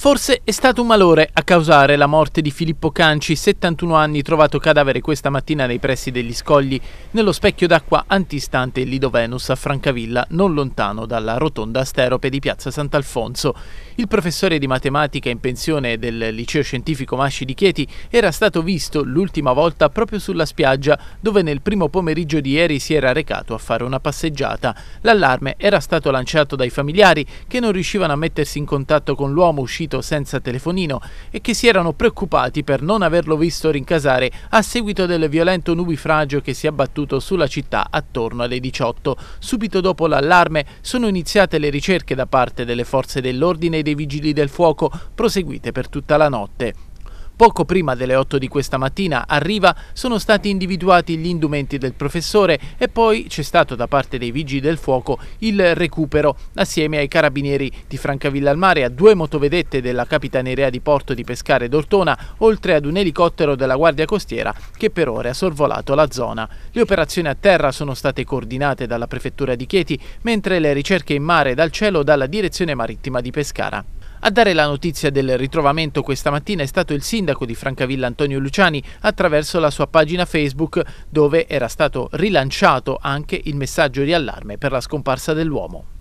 Forse è stato un malore a causare la morte di Filippo Canci, 71 anni, trovato cadavere questa mattina nei pressi degli scogli, nello specchio d'acqua antistante Lido Venus a Francavilla, non lontano dalla rotonda Asterope di Piazza Sant'Alfonso. Il professore di matematica in pensione del liceo scientifico Masci di Chieti era stato visto l'ultima volta proprio sulla spiaggia, dove nel primo pomeriggio di ieri si era recato a fare una passeggiata. L'allarme era stato lanciato dai familiari, che non riuscivano a mettersi in contatto con l'uomo uscito partito senza telefonino e che si erano preoccupati per non averlo visto rincasare a seguito del violento nubifragio che si è abbattuto sulla città attorno alle 18. Subito dopo l'allarme sono iniziate le ricerche da parte delle forze dell'ordine e dei vigili del fuoco, proseguite per tutta la notte. Poco prima delle 8 di questa mattina arriva sono stati individuati gli indumenti del professore e poi c'è stato da parte dei vigili del fuoco il recupero assieme ai carabinieri di Francavilla al Mare a due motovedette della Capitaneria di Porto di Pescare ed Ortona, oltre ad un elicottero della Guardia Costiera che per ore ha sorvolato la zona. Le operazioni a terra sono state coordinate dalla prefettura di Chieti, mentre le ricerche in mare e dal cielo dalla Direzione Marittima di Pescara. A dare la notizia del ritrovamento questa mattina è stato il sindaco di Francavilla Antonio Luciani attraverso la sua pagina Facebook dove era stato rilanciato anche il messaggio di allarme per la scomparsa dell'uomo.